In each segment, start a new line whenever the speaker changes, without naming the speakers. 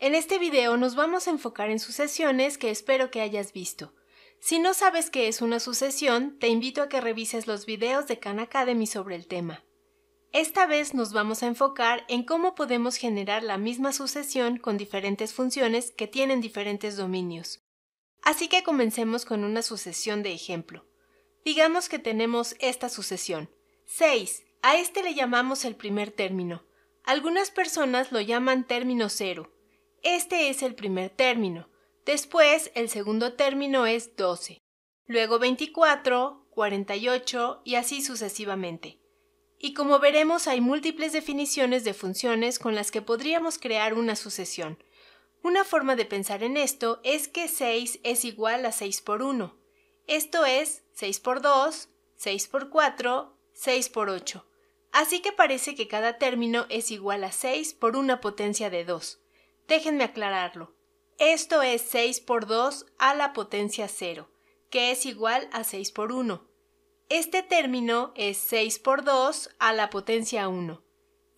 En este video nos vamos a enfocar en sucesiones que espero que hayas visto. Si no sabes qué es una sucesión, te invito a que revises los videos de Khan Academy sobre el tema. Esta vez nos vamos a enfocar en cómo podemos generar la misma sucesión con diferentes funciones que tienen diferentes dominios. Así que comencemos con una sucesión de ejemplo. Digamos que tenemos esta sucesión. 6. A este le llamamos el primer término. Algunas personas lo llaman término cero, este es el primer término. Después, el segundo término es 12. Luego 24, 48 y así sucesivamente. Y como veremos, hay múltiples definiciones de funciones con las que podríamos crear una sucesión. Una forma de pensar en esto es que 6 es igual a 6 por 1. Esto es 6 por 2, 6 por 4, 6 por 8. Así que parece que cada término es igual a 6 por una potencia de 2. Déjenme aclararlo. Esto es 6 por 2 a la potencia 0, que es igual a 6 por 1. Este término es 6 por 2 a la potencia 1.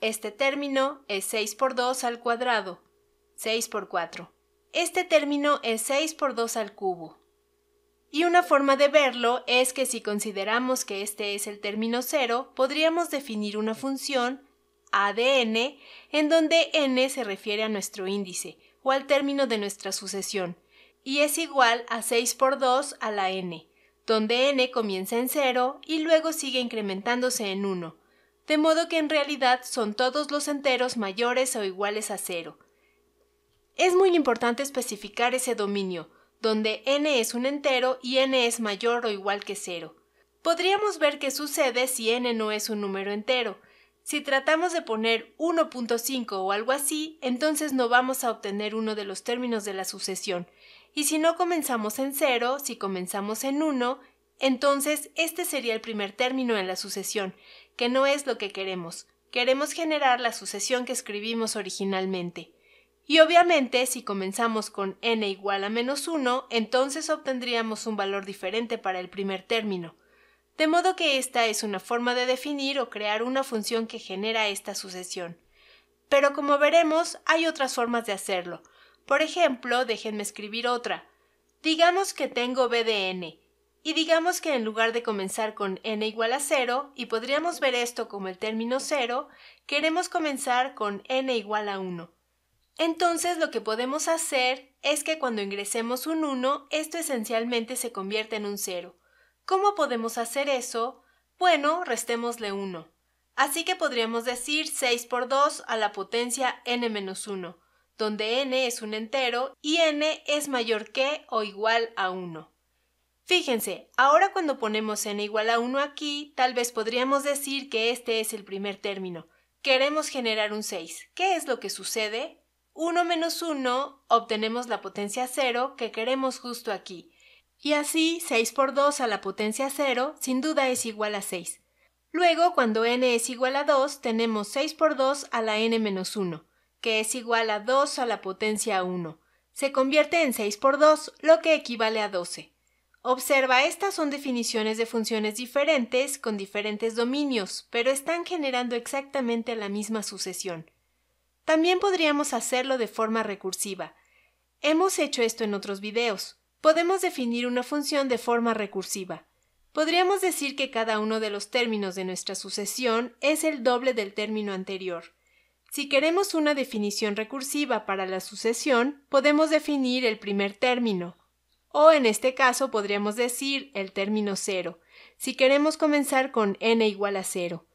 Este término es 6 por 2 al cuadrado, 6 por 4. Este término es 6 por 2 al cubo. Y una forma de verlo es que si consideramos que este es el término 0, podríamos definir una función ADN, en donde N se refiere a nuestro índice o al término de nuestra sucesión, y es igual a 6 por 2 a la N, donde N comienza en 0 y luego sigue incrementándose en 1, de modo que en realidad son todos los enteros mayores o iguales a 0. Es muy importante especificar ese dominio, donde n es un entero y n es mayor o igual que 0. Podríamos ver qué sucede si n no es un número entero, si tratamos de poner 1.5 o algo así, entonces no vamos a obtener uno de los términos de la sucesión. Y si no comenzamos en 0, si comenzamos en 1, entonces este sería el primer término en la sucesión, que no es lo que queremos. Queremos generar la sucesión que escribimos originalmente. Y obviamente, si comenzamos con n igual a menos 1, entonces obtendríamos un valor diferente para el primer término de modo que esta es una forma de definir o crear una función que genera esta sucesión. Pero como veremos, hay otras formas de hacerlo. Por ejemplo, déjenme escribir otra. Digamos que tengo b de n, y digamos que en lugar de comenzar con n igual a 0, y podríamos ver esto como el término 0, queremos comenzar con n igual a 1. Entonces lo que podemos hacer es que cuando ingresemos un 1, esto esencialmente se convierte en un 0. ¿Cómo podemos hacer eso? Bueno, restémosle 1. Así que podríamos decir 6 por 2 a la potencia n-1, donde n es un entero y n es mayor que o igual a 1. Fíjense, ahora cuando ponemos n igual a 1 aquí, tal vez podríamos decir que este es el primer término. Queremos generar un 6. ¿Qué es lo que sucede? 1 menos 1 obtenemos la potencia 0 que queremos justo aquí. Y así 6 por 2 a la potencia 0 sin duda es igual a 6. Luego, cuando n es igual a 2, tenemos 6 por 2 a la n menos 1, que es igual a 2 a la potencia 1. Se convierte en 6 por 2, lo que equivale a 12. Observa, estas son definiciones de funciones diferentes con diferentes dominios, pero están generando exactamente la misma sucesión. También podríamos hacerlo de forma recursiva. Hemos hecho esto en otros videos podemos definir una función de forma recursiva. Podríamos decir que cada uno de los términos de nuestra sucesión es el doble del término anterior. Si queremos una definición recursiva para la sucesión, podemos definir el primer término, o en este caso podríamos decir el término 0, si queremos comenzar con n igual a 0.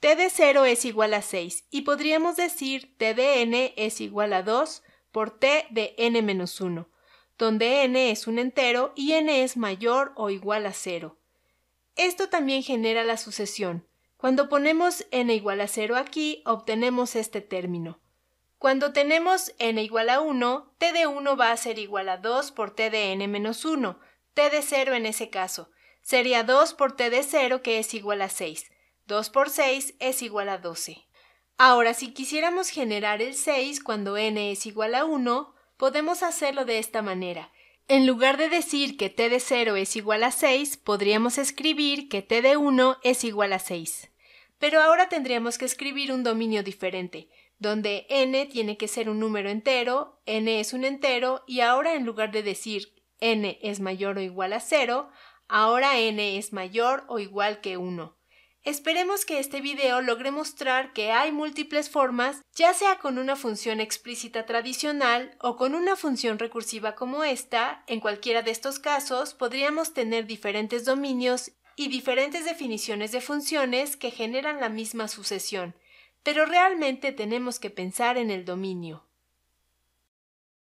t de 0 es igual a 6 y podríamos decir t de n es igual a 2 por t de n menos 1 donde n es un entero y n es mayor o igual a 0. Esto también genera la sucesión. Cuando ponemos n igual a 0 aquí, obtenemos este término. Cuando tenemos n igual a 1, t de 1 va a ser igual a 2 por t de n menos 1, t de 0 en ese caso. Sería 2 por t de 0 que es igual a 6. 2 por 6 es igual a 12. Ahora, si quisiéramos generar el 6 cuando n es igual a 1, podemos hacerlo de esta manera. En lugar de decir que t de 0 es igual a 6, podríamos escribir que t de 1 es igual a 6. Pero ahora tendríamos que escribir un dominio diferente, donde n tiene que ser un número entero, n es un entero, y ahora en lugar de decir n es mayor o igual a 0, ahora n es mayor o igual que 1. Esperemos que este video logre mostrar que hay múltiples formas, ya sea con una función explícita tradicional o con una función recursiva como esta, en cualquiera de estos casos podríamos tener diferentes dominios y diferentes definiciones de funciones que generan la misma sucesión, pero realmente tenemos que pensar en el dominio.